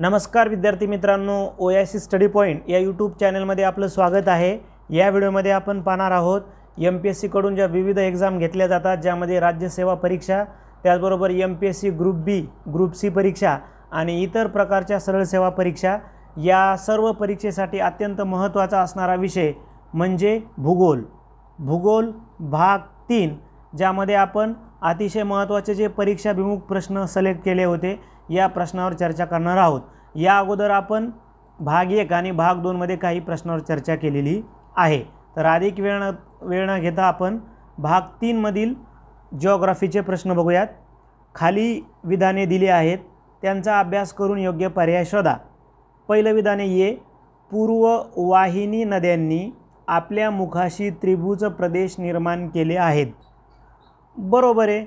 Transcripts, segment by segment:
नमस्कार विद्यार्थी मित्रांनो O I C study point या यूट्यूब चॅनलमध्ये आपलं स्वागत आहे या व्हिडिओमध्ये आपण पाहणार आहोत एम पी एस सीकडून ज्या विविध एक्झाम घेतल्या जातात ज्यामध्ये राज्यसेवा परीक्षा त्याचबरोबर M P S C group B group C परीक्षा आणि इतर प्रकारच्या सरळसेवा परीक्षा या सर्व परीक्षेसाठी अत्यंत महत्त्वाचा असणारा विषय म्हणजे भूगोल भूगोल भाग तीन ज्यामध्ये आपण अतिशय महत्त्वाचे जे परीक्षाभिमुख प्रश्न सलेक्ट केले होते या प्रश्नावर चर्चा करणार आहोत या अगोदर आपण भाग एक आणि भाग दोनमध्ये काही प्रश्नावर चर्चा केलेली आहे तर अधिक वेळ वेळ न घेता आपण भाग तीनमधील जिओग्राफीचे प्रश्न बघूयात खाली विधाने दिली आहेत त्यांचा अभ्यास करून योग्य पर्याय शोधा पहिलं विधाने ये पूर्व वाहिनी नद्यांनी आपल्या मुखाशी त्रिभुज प्रदेश निर्माण केले आहेत बरोबर आहे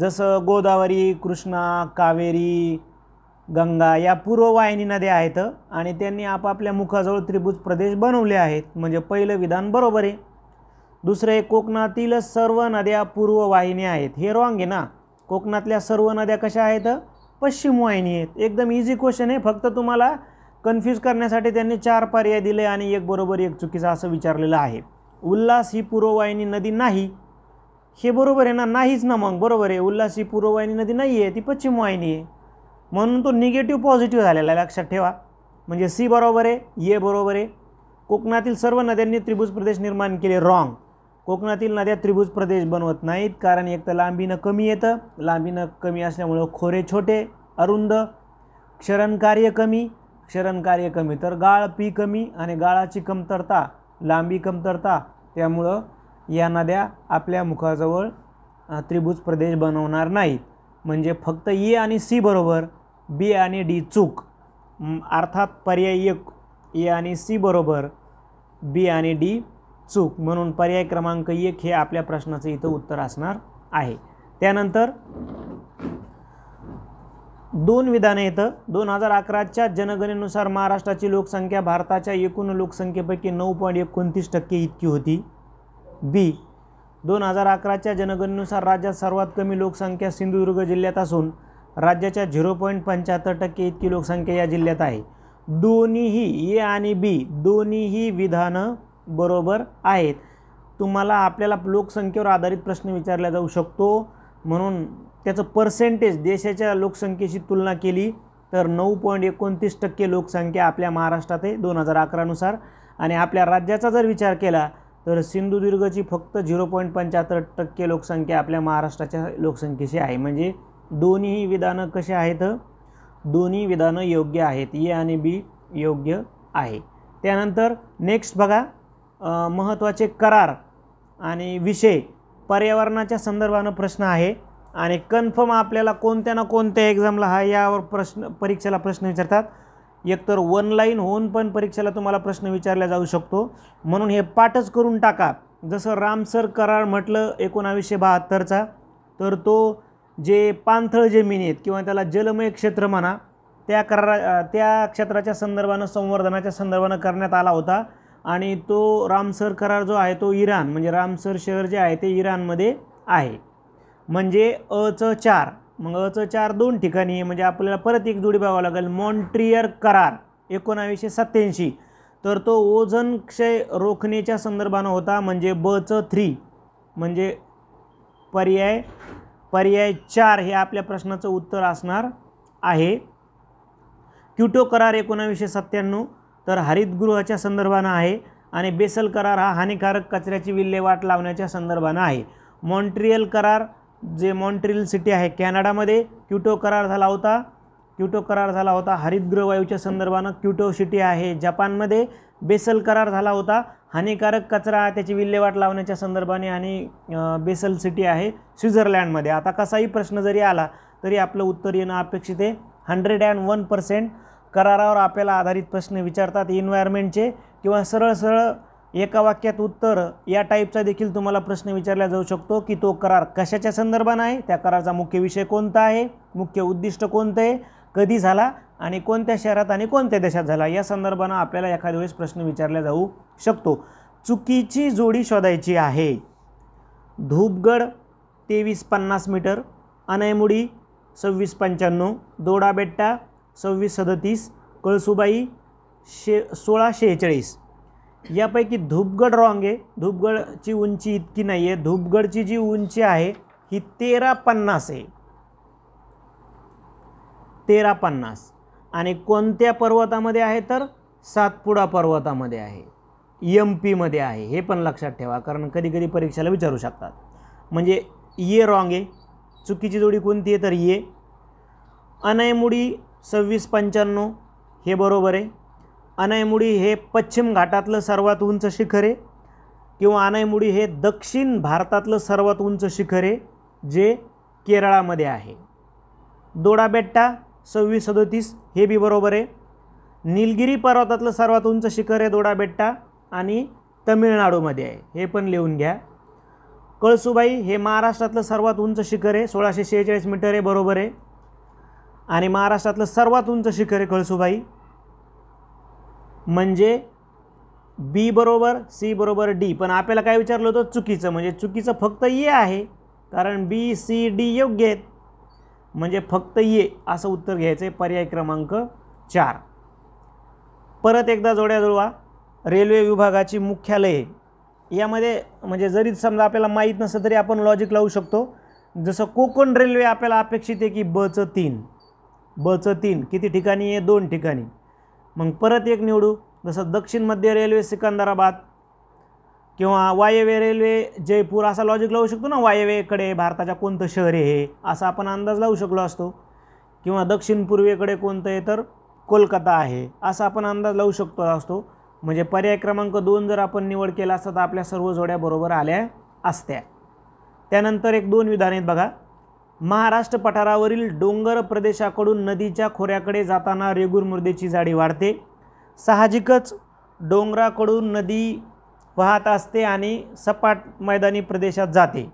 जसं गोदावरी कृष्णा कावेरी गंगा या पूर्ववाहिनी नद्या आहेत आणि त्यांनी आपापल्या मुखाजवळ त्रिभुज प्रदेश बनवले आहेत म्हणजे पहिलं विधान बरोबर आहे दुसरे कोकणातील सर्व नद्या पूर्ववाहिनी आहेत हे रॉंग आहे ना कोकणातल्या सर्व नद्या कशा आहेत पश्चिम वाहिनी आहेत एकदम इझी क्वेश्चन आहे फक्त तुम्हाला कन्फ्यूज करण्यासाठी त्यांनी चार पर्याय दिले आणि एक बरोबर एक चुकीचा असं विचारलेलं आहे उल्हास ही पूर्ववाहिनी नदी नाही हे बरोबर आहे ना नाहीच ना मग बरोबर आहे उल्हास ही पूर्ववाहिनी नदी नाही आहे ती पश्चिम वाहिनी आहे म्हणून तो निगेटिव्ह पॉझिटिव्ह झालेला लक्षात ठेवा म्हणजे सी बरोबर आहे ये बरोबर आहे कोकणातील सर्व नद्यांनी त्रिभुज प्रदेश निर्माण केले रॉंग कोकणातील नद्या त्रिभुज प्रदेश बनवत नाहीत कारण एक तर लांबीनं कमी येतं लांबीनं कमी असल्यामुळं खोरे छोटे अरुंद क्षरणकार्य कमी क्षरणकार्य कमी तर गाळ पी कमी आणि गाळाची कमतरता लांबी कमतरता त्यामुळं या नद्या आपल्या मुखाजवळ त्रिभुज प्रदेश बनवणार नाहीत म्हणजे फक्त ए आणि सी बरोबर बी आणि डी चूक अर्थात पर्याय एक ए आणि सी बरोबर बी आणि डी चूक म्हणून पर्याय क्रमांक एक हे आपल्या प्रश्नाचं इथं उत्तर असणार आहे त्यानंतर दोन विधानं येतं दोन हजार अकराच्या जनगणनेनुसार महाराष्ट्राची लोकसंख्या भारताच्या एकूण लोकसंख्येपैकी नऊ पॉईंट एकोणतीस टक्के इतकी होती बी दोन हजार अकराच्या जनगणनेनुसार राज्यात सर्वात कमी लोकसंख्या सिंधुदुर्ग जिल्ह्यात असून राज्याच्या झिरो पॉईंट पंच्याहत्तर टक्के इतकी लोकसंख्या या जिल्ह्यात आहे दोन्हीही ए आणि बी दोन्हीही विधानं बरोबर आहेत तुम्हाला आपल्याला लोकसंख्येवर आधारित प्रश्न विचारला जाऊ शकतो म्हणून त्याचं पर्सेंटेज देशाच्या लोकसंख्येशी तुलना केली तर नऊ पॉईंट एकोणतीस टक्के लोकसंख्या आपल्या महाराष्ट्रात आहे दोन हजार अकरानुसार आणि आपल्या राज्याचा जर विचार केला तर सिंधुदुर्गची फक्त झिरो पॉईंट पंच्याहत्तर टक्के लोकसंख्या आपल्या महाराष्ट्राच्या लोकसंख्येशी आहे म्हणजे दोन्ही विधानं कसे आहेत दोन्ही विधानं योग्य आहेत ए आणि बी योग्य आहे त्यानंतर नेक्स्ट बघा महत्त्वाचे करार आणि विषय पर्यावरणाच्या संदर्भानं प्रश्न आहे आणि कन्फर्म आपल्याला कोणत्या ना कोणत्या एक्झामला हा यावर प्रश्न परीक्षेला प्रश्न विचारतात एकतर वन लाईन होऊन पण परीक्षेला तुम्हाला प्रश्न विचारला जाऊ शकतो म्हणून हे पाठच करून टाका जसं रामसर करार म्हटलं एकोणावीसशे बहात्तरचा तर तो जे पाणथळ जमीन आहेत किंवा त्याला जलमय क्षेत्र म्हणा त्या करा त्या क्षेत्राच्या संदर्भानं संवर्धनाच्या संदर्भानं करण्यात आला होता आणि तो रामसर करार जो आहे तो इराण म्हणजे रामसर शहर जे आहे ते इराणमध्ये आहे म्हणजे अचं चार मग अचं चार दोन ठिकाणी आहे म्हणजे आपल्याला परत एक जोडी बघावं लागेल मॉन्ट्रियर करार एकोणावीसशे सत्त्याऐंशी तर तो ओझन क्षय रोखण्याच्या संदर्भानं होता म्हणजे बचं थ्री म्हणजे पर्याय पर्याय चार हे आपल्या प्रश्नाचं उत्तर असणार आहे क्युटो करार एकोणावीसशे सत्त्याण्णव तर हरितगृहाच्या संदर्भानं आहे आणि बेसल करार हा हानिकारक कचऱ्याची विल्हेवाट लावण्याच्या संदर्भानं आहे मॉन्ट्रियल करार जे मॉन्ट्रियल सिटी आहे कॅनडामध्ये क्युटो करार झाला होता क्युटो करार झाला होता वायूच्या संदर्भानं क्युटो सिटी आहे जपानमध्ये बेसल करार झाला होता हानिकारक कचरा त्याची विल्हेवाट लावण्याच्या संदर्भाने आणि बेसल सिटी आहे स्वित्झर्लंडमध्ये आता कसाही प्रश्न जरी आला तरी आपलं उत्तर येणं अपेक्षित आहे हंड्रेड अँड वन पर्सेंट करारावर आपल्याला आधारित प्रश्न विचारतात इन्व्हायरमेंटचे किंवा सरळ सरळ एका वाक्यात उत्तर या टाईपचा देखील तुम्हाला प्रश्न विचारला जाऊ शकतो की तो करार कशाच्या संदर्भानं आहे त्या करारचा मुख्य विषय कोणता आहे मुख्य उद्दिष्ट कोणतं आहे कधी झाला आणि कोणत्या शहरात आणि कोणत्या देशात झाला या संदर्भानं आपल्याला एखाद्या वेळेस प्रश्न विचारला जाऊ शकतो चुकीची जोडी शोधायची आहे धूपगड तेवीस पन्नास मीटर अनयमुडी सव्वीस पंच्याण्णव दोडाबेट्टा सव्वीस सदतीस कळसुबाई शे सोळा शेहेचाळीस यापैकी धूपगड रॉंग आहे धूपगडची उंची इतकी नाही आहे धूपगडची जी उंची आहे ही तेरा पन्नास आहे तेरा पन्नास आणि कोणत्या पर्वतामध्ये आहे तर सातपुडा पर्वतामध्ये आहे एम e पीमध्ये आहे हे पण लक्षात ठेवा कारण कधी कधी परीक्षेला विचारू शकतात म्हणजे ये e रॉंग आहे चुकीची जोडी कोणती आहे तर ये e. अनयमुडी सव्वीस पंच्याण्णव हे बरोबर आहे अनयमुडी हे पश्चिम घाटातलं सर्वात उंच शिखर आहे किंवा अनयमुडी हे दक्षिण भारतातलं सर्वात उंच शिखर आहे जे केरळामध्ये आहे दोडाबेट्टा सव्वीस सदोतीस हे बी बरोबर आहे निलगिरी पर्वतातलं सर्वात उंच शिखर आहे दोडाबेट्टा आणि तमिळनाडूमध्ये आहे हे पण लिहून घ्या कळसुबाई हे महाराष्ट्रातलं सर्वात उंच शिखर आहे सोळाशे शेहेचाळीस मीटर आहे बरोबर आहे आणि महाराष्ट्रातलं सर्वात उंच शिखर आहे कळसुबाई म्हणजे बी बरोबर सी बरोबर डी पण आपल्याला काय विचारलं होतं चुकीचं म्हणजे चुकीचं फक्त ये आहे कारण बी सी डी योग्य आहेत म्हणजे फक्त ये असं उत्तर घ्यायचं आहे पर्याय क्रमांक चार परत एकदा जोड्या जुळवा रेल्वे विभागाची मुख्यालये यामध्ये म्हणजे जरी समजा आपल्याला माहीत नसलं तरी आपण लॉजिक लावू शकतो जसं कोकण रेल्वे आपल्याला अपेक्षित आहे की बचं तीन बचं तीन किती ठिकाणी आहे दोन ठिकाणी मग परत एक निवडू जसं दक्षिण मध्य रेल्वे सिकंदराबाद किंवा वायव्य रेल्वे जयपूर असा लॉजिक लावू शकतो ना वायव्येकडे भारताच्या कोणतं शहर आहे असा आपण अंदाज लावू शकलो असतो किंवा दक्षिण पूर्वेकडे कोणतं आहे तर कोलकाता आहे असा आपण अंदाज लावू शकतो असतो म्हणजे पर्याय क्रमांक दोन जर आपण निवड केला असता तर आपल्या सर्व जोड्या बरोबर आल्या असत्या त्यानंतर एक दोन विधान आहेत बघा महाराष्ट्र पठारावरील डोंगर प्रदेशाकडून नदीच्या खोऱ्याकडे जाताना रेगूर मुर्देची जाडी वाढते साहजिकच डोंगराकडून नदी वाहत असते आणि सपाट मैदानी प्रदेशात जाते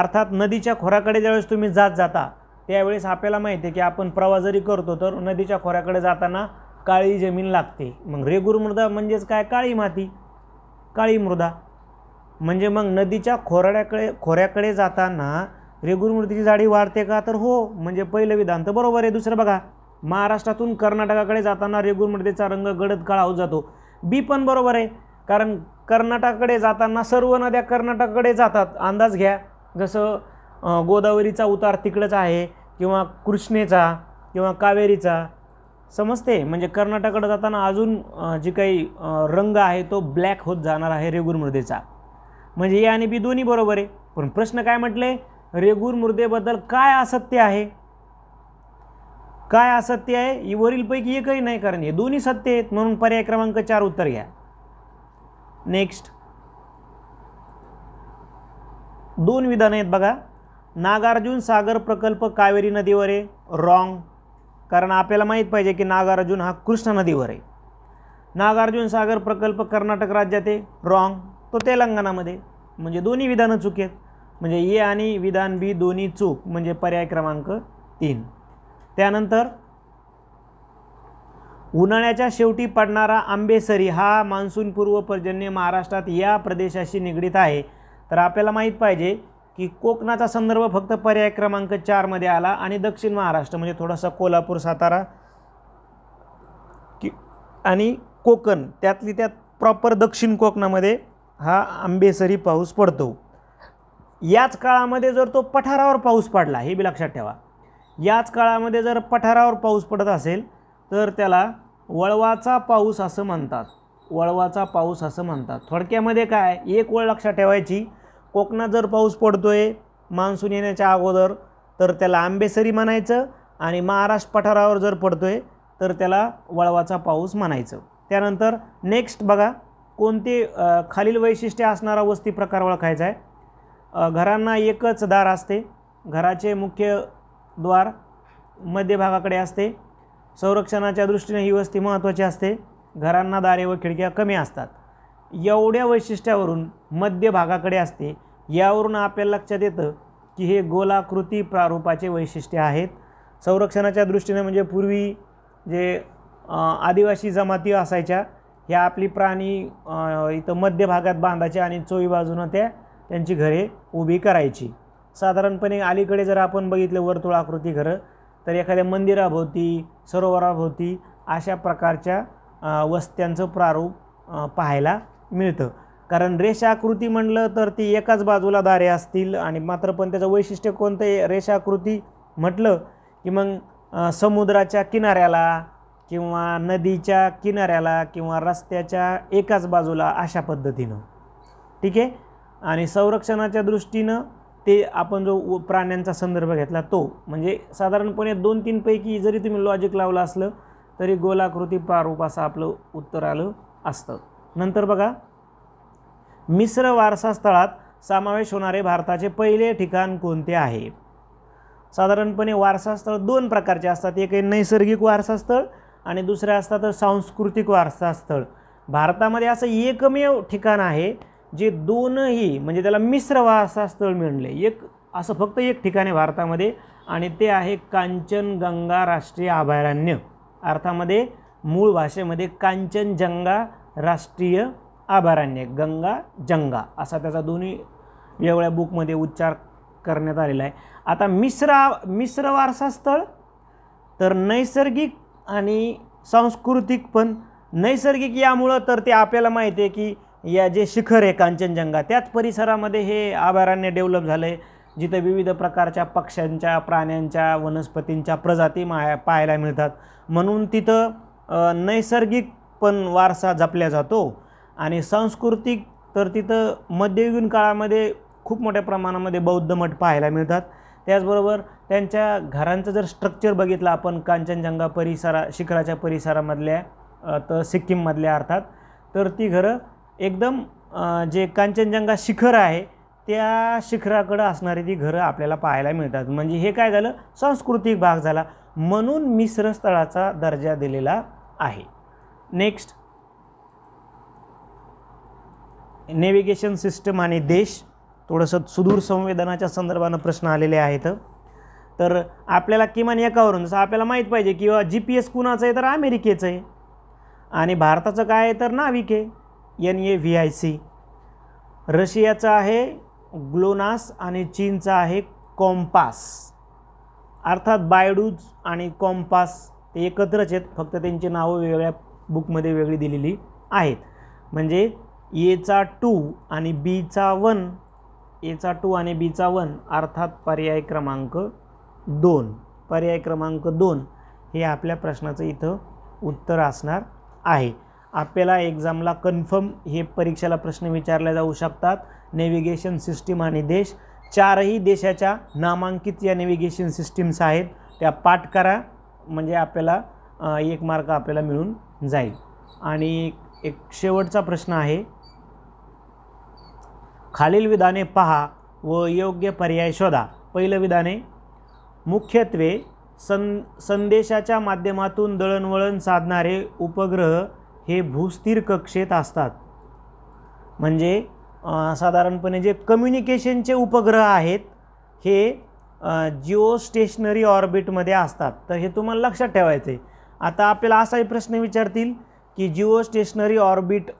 अर्थात नदीच्या खोराकडे ज्यावेळेस तुम्ही जात जाता त्यावेळेस आपल्याला माहिती आहे की आपण प्रवास जरी करतो तर नदीच्या खोऱ्याकडे जाताना काळी जमीन लागते मग रेगुर मृदा म्हणजेच काय काळी माती काळी मृदा म्हणजे मग नदीच्या खोराड्याकडे खोऱ्याकडे जाताना रेगुर मृदेची जाडी वाढते का तर हो म्हणजे पहिलं विधान तर बरोबर आहे दुसरं बघा महाराष्ट्रातून कर्नाटकाकडे जाताना रेगुर मृदेचा रंग गडद काळा होत जातो बी पण बरोबर आहे कारण कर्नाटकाकडे जाताना सर्व नद्या कर्नाटकाकडे जातात अंदाज घ्या जसं गोदावरीचा उतार तिकडंच आहे किंवा कृष्णेचा किंवा कावेरीचा समजते म्हणजे कर्नाटकाकडे जाताना अजून जी काही रंग आहे तो ब्लॅक होत जाणार आहे रेगूर मृदेचा म्हणजे ए आणि बी दोन्ही बरोबर आहे पण प्रश्न काय म्हटले रेगूर मृदेबद्दल काय असत्य आहे काय असत्य आहे वरीलपैकी एकही नाही कारण हे दोन्ही सत्य आहेत म्हणून पर्याय क्रमांक चार उत्तर घ्या नेक्स्ट दोन विधानं आहेत बघा नागार्जुन सागर प्रकल्प कावेरी नदीवर आहे रॉंग कारण आपल्याला माहीत पाहिजे की नागार्जुन हा कृष्णा नदीवर आहे नागार्जुन सागर प्रकल्प कर्नाटक राज्यात आहे रॉंग तो तेलंगणामध्ये म्हणजे दोन्ही विधानं चूक आहेत म्हणजे ए आणि विधान बी दोन्ही चूक म्हणजे पर्याय क्रमांक तीन त्यानंतर उन्हाळ्याच्या शेवटी पडणारा आंबेसरी हा पूर्व पर्जन्य महाराष्ट्रात या प्रदेशाशी निगडीत आहे तर आपल्याला माहीत पाहिजे की कोकणाचा संदर्भ फक्त पर्याय क्रमांक चारमध्ये आला आणि दक्षिण महाराष्ट्र म्हणजे थोडासा कोल्हापूर सातारा की आणि कोकण त्यातली त्यात प्रॉपर दक्षिण कोकणामध्ये हा आंबेसरी पाऊस पडतो याच काळामध्ये जर तो पठारावर पाऊस पडला हे बी लक्षात ठेवा याच काळामध्ये जर पठारावर पाऊस पडत असेल तर त्याला वळवाचा पाऊस असं म्हणतात वळवाचा पाऊस असं म्हणतात थोडक्यामध्ये काय एक वळ लक्षात ठेवायची कोकणात जर पाऊस पडतो आहे मान्सून येण्याच्या अगोदर तर त्याला आंबेसरी म्हणायचं आणि महाराष्ट्र पठारावर जर पडतो आहे तर त्याला वळवाचा पाऊस म्हणायचं त्यानंतर नेक्स्ट बघा कोणते खालील वैशिष्ट्य असणारा वस्ती प्रकार ओळखायचा आहे घरांना एकच दार असते घराचे मुख्य द्वार मध्यभागाकडे असते संरक्षणाच्या दृष्टीने ही वस्ती महत्त्वाची असते घरांना दारे व खिडक्या कमी असतात एवढ्या वैशिष्ट्यावरून मध्य भागाकडे असते यावरून आपल्याला लक्षात येतं की हे गोलाकृती प्रारूपाचे वैशिष्ट्य आहेत संरक्षणाच्या दृष्टीने म्हणजे पूर्वी जे आदिवासी जमाती असायच्या ह्या आपली प्राणी इथं मध्य भागात बांधायच्या आणि चोवी बाजूनं त्या त्यांची घरे उभी करायची साधारणपणे अलीकडे जर आपण बघितलं वर्तुळाकृती घरं तर एखाद्या मंदिराभोवती सरोवराभोवती अशा प्रकारच्या वस्त्यांचं प्रारूप पाहायला मिळतं कारण रेषाकृती म्हणलं तर ती एकाच बाजूला दारे असतील आणि मात्र पण त्याचं वैशिष्ट्य कोणतं रेषाकृती म्हटलं की मग समुद्राच्या किनाऱ्याला किंवा नदीच्या किनाऱ्याला किंवा रस्त्याच्या एकाच बाजूला अशा पद्धतीनं ठीक आहे आणि संरक्षणाच्या दृष्टीनं ते आपण जो प्राण्यांचा संदर्भ घेतला तो म्हणजे साधारणपणे दोन तीनपैकी जरी तुम्ही लॉजिक लावलं असलं तरी गोलाकृती प्रारूप असं आपलं उत्तर आलं असतं नंतर बघा मिश्र वारसा स्थळात समावेश होणारे भारताचे पहिले ठिकाण कोणते आहे साधारणपणे वारसास्थळ दोन प्रकारचे असतात एक आहे नैसर्गिक वारसास्थळ आणि दुसरे असतात सांस्कृतिक वारसास्थळ भारतामध्ये असं एकमेव ठिकाण आहे जे दोनही म्हणजे त्याला मिश्र वारसा स्थळ मिळले एक असं फक्त एक आहे भारतामध्ये आणि ते आहे कांचनगंगा राष्ट्रीय अभयारण्य अर्थामध्ये मूळ भाषेमध्ये कांचनजंगा राष्ट्रीय अभयारण्य गंगा जंगा असा त्याचा दोन्ही वेगळ्या बुकमध्ये उच्चार करण्यात आलेला आहे आता मिश्रा मिश्र वारसा स्थळ तर नैसर्गिक आणि सांस्कृतिक पण नैसर्गिक यामुळं तर ते आपल्याला माहिती आहे की या जे शिखर आहे कांचनजंगा त्याच परिसरामध्ये हे अभयारण्य डेव्हलप झालं आहे जिथे विविध प्रकारच्या पक्ष्यांच्या प्राण्यांच्या वनस्पतींच्या प्रजाती माया पाहायला मिळतात म्हणून तिथं नैसर्गिक पण वारसा जपल्या जातो आणि सांस्कृतिक तर तिथं मध्ययुगीन काळामध्ये खूप मोठ्या प्रमाणामध्ये बौद्ध मठ पाहायला मिळतात त्याचबरोबर त्यांच्या घरांचं जर स्ट्रक्चर बघितलं आपण कांचनजंगा परिसरा शिखराच्या परिसरामधल्या तर सिक्कीममधल्या अर्थात तर ती घरं एकदम जे कांचनजंगा शिखर आहे त्या शिखराकडं असणारी ती घरं आपल्याला पाहायला मिळतात म्हणजे हे काय झालं सांस्कृतिक भाग झाला म्हणून मिश्र स्थळाचा दर्जा दिलेला आहे नेक्स्ट नेव्हिगेशन सिस्टम आणि देश थोडंसं सुदूर संवेदनाच्या संदर्भानं प्रश्न आलेले आहेत तर आपल्याला किमान एकावरून जसं आपल्याला माहीत पाहिजे किंवा जी पी एस कुणाचं आहे तर अमेरिकेचं आहे आणि भारताचं काय आहे तर नाविक आहे N A V I C रशियाचा आहे ग्लोनास आणि चीनचा आहे कॉम्पास अर्थात बायडूज आणि कॉम्पास ते एकत्रच आहेत फक्त त्यांची नावं वेगळ्या बुकमध्ये वेगळी दिलेली आहेत म्हणजे एचा टू आणि बीचा वन एचा टू आणि बीचा वन अर्थात पर्याय क्रमांक दोन पर्याय क्रमांक दोन हे आपल्या प्रश्नाचं इथं उत्तर असणार आहे आपल्याला एक्झामला कन्फर्म हे परीक्षेला प्रश्न विचारले जाऊ शकतात नेव्हिगेशन सिस्टीम आणि देश चारही देशाच्या नामांकित या नेव्हिगेशन सिस्टीम्स आहेत त्या पाठ करा म्हणजे आपल्याला एक मार्क आपल्याला मिळून जाईल आणि एक शेवटचा प्रश्न आहे खालील विधाने पहा व योग्य पर्याय शोधा पहिलं विधाने मुख्यत्वे सं संदेशाच्या माध्यमातून दळणवळण साधणारे उपग्रह हे भूस्थिर कक्षेत असतात म्हणजे साधारणपणे जे कम्युनिकेशनचे उपग्रह आहेत हे जिओ स्टेशनरी ऑर्बिटमध्ये असतात तर हे तुम्हाला लक्षात ठेवायचं आहे आता आपल्याला असाही प्रश्न विचारतील की जिओ स्टेशनरी ऑर्बिट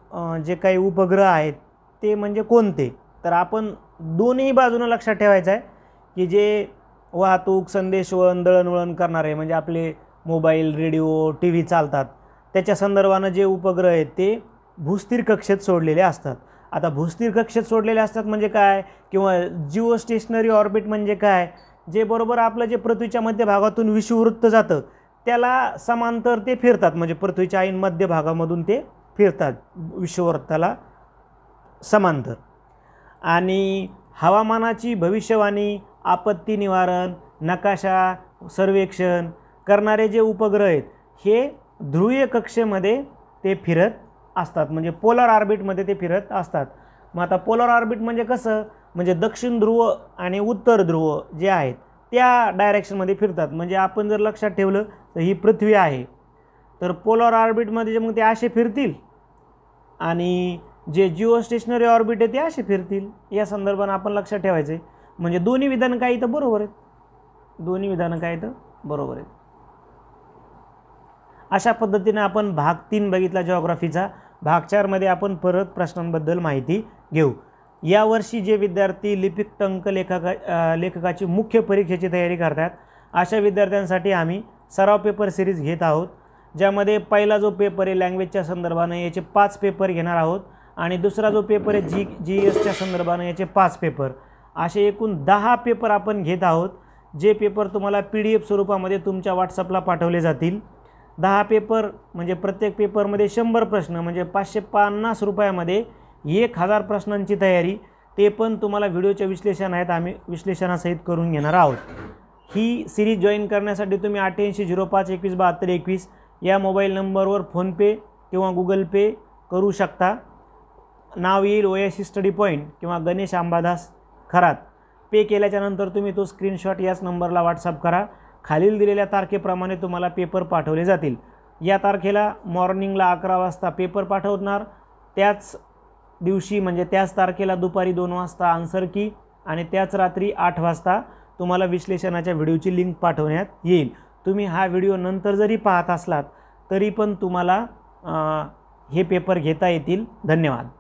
जे काही उपग्रह आहेत ते म्हणजे कोणते तर आपण दोन्ही बाजूनं लक्षात ठेवायचं आहे की जे वाहतूक संदेशवहन दळणवळण करणारे म्हणजे आपले मोबाईल रेडिओ टी व्ही चालतात त्याच्या संदर्भानं जे उपग्रह आहेत ते भूस्थिर कक्षेत सोडलेले असतात आता भूस्थिर कक्षेत सोडलेले असतात म्हणजे काय किंवा जिओ स्टेशनरी ऑर्बिट म्हणजे काय जे बरोबर आपलं जे पृथ्वीच्या मध्यभागातून विषुववृत्त जातं त्याला समांतर ते फिरतात म्हणजे पृथ्वीच्या ऐन मध्य भागामधून ते फिरतात विषुववृत्ताला समांतर आणि हवामानाची भविष्यवाणी आपत्ती निवारण नकाशा सर्वेक्षण करणारे जे उपग्रह आहेत हे ध्रुवीय कक्षेमध्ये ते फिरत असतात म्हणजे पोलर ऑर्बिटमध्ये ते फिरत असतात मग आता पोलर ऑर्बिट म्हणजे कसं म्हणजे दक्षिण ध्रुव आणि उत्तर ध्रुव जे आहेत त्या डायरेक्शनमध्ये फिरतात म्हणजे आपण जर लक्षात ठेवलं तर ही पृथ्वी आहे तर पोलर ऑर्बिटमध्ये जे मग ते असे फिरतील आणि जे जिओ स्टेशनरी ऑर्बिट आहे ते असे फिरतील या संदर्भानं आपण लक्षात ठेवायचं आहे म्हणजे दोन्ही विधानं काय इथं बरोबर आहेत दोन्ही विधानं काय इथं बरोबर आहेत अशा पद्धतीने आपण भाग तीन बघितला जॉग्राफीचा भाग चारमध्ये आपण परत प्रश्नांबद्दल माहिती घेऊ यावर्षी जे विद्यार्थी लिपिक टंक लेखका लेखकाची मुख्य परीक्षेची तयारी करतात अशा विद्यार्थ्यांसाठी आम्ही सराव पेपर सिरीज घेत आहोत ज्यामध्ये पहिला जो पेपर आहे लँग्वेजच्या संदर्भानं याचे पाच पेपर घेणार आहोत आणि दुसरा जो पेपर आहे जी जी एसच्या संदर्भानं याचे पाच पेपर असे एकूण दहा पेपर आपण घेत आहोत जे पेपर तुम्हाला पी डी एफ स्वरूपामध्ये तुमच्या व्हॉट्सअपला पाठवले जातील दहा पेपर म्हणजे प्रत्येक पेपरमध्ये शंभर प्रश्न म्हणजे पाचशे पन्नास रुपयामध्ये एक हजार प्रश्नांची तयारी ते पण तुम्हाला व्हिडिओच्या विश्लेषण आहेत आम्ही विश्लेषणासहित करून घेणार आहोत ही सिरीज जॉईन करण्यासाठी तुम्ही अठ्ठ्याऐंशी झिरो पाच एकवीस बहात्तर एकवीस या मोबाईल नंबरवर फोनपे किंवा गुगल पे करू शकता नाव येईल ओयसी स्टडी पॉईंट किंवा गणेश आंबादास खरात पे केल्याच्यानंतर तुम्ही तो स्क्रीनशॉट याच नंबरला व्हॉट्सअप करा खालील दिलेल्या तारखेप्रमाणे तुम्हाला पेपर पाठवले जातील या तारखेला मॉर्निंगला अकरा वाजता पेपर पाठवणार त्याच दिवशी म्हणजे त्याच तारखेला दुपारी दोन वाजता आन्सर की आणि त्याच रात्री आठ वाजता तुम्हाला विश्लेषणाच्या व्हिडिओची लिंक पाठवण्यात येईल तुम्ही हा व्हिडिओ नंतर जरी पाहत असलात तरी पण तुम्हाला हे पेपर घेता येतील धन्यवाद